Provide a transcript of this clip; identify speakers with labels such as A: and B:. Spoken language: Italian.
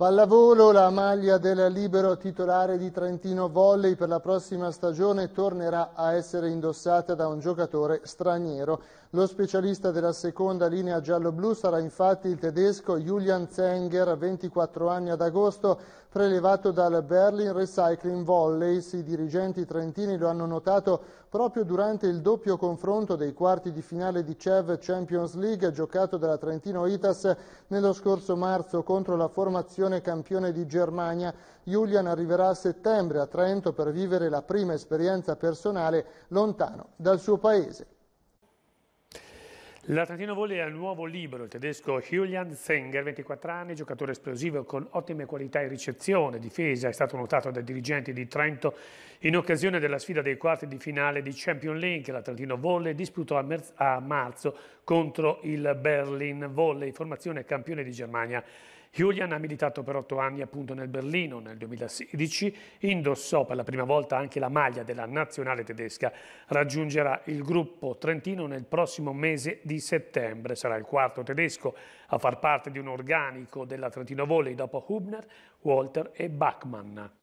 A: Pallavolo, la maglia del libero titolare di Trentino Volley per la prossima stagione tornerà a essere indossata da un giocatore straniero. Lo specialista della seconda linea giallo-blu sarà infatti il tedesco Julian Zenger, 24 anni ad agosto, prelevato dal Berlin Recycling Volley. I dirigenti trentini lo hanno notato proprio durante il doppio confronto dei quarti di finale di CEV Champions League giocato dalla Trentino Itas nello scorso marzo contro la formazione nazione campione di Germania, Julian arriverà a settembre a Trento per vivere la prima esperienza personale lontano dal suo paese.
B: L'Atlantino volley è il nuovo libero, il tedesco Julian Zenger, 24 anni, giocatore esplosivo con ottime qualità in ricezione, difesa, è stato notato dai dirigenti di Trento in occasione della sfida dei quarti di finale di Champions League che l'Atlantino volley disputò a, a marzo contro il Berlin Volley, formazione campione di Germania. Julian ha militato per otto anni appunto nel Berlino. Nel 2016 indossò per la prima volta anche la maglia della nazionale tedesca. Raggiungerà il gruppo trentino nel prossimo mese di settembre. Sarà il quarto tedesco a far parte di un organico della Trentino Volley dopo Hubner, Walter e Bachmann.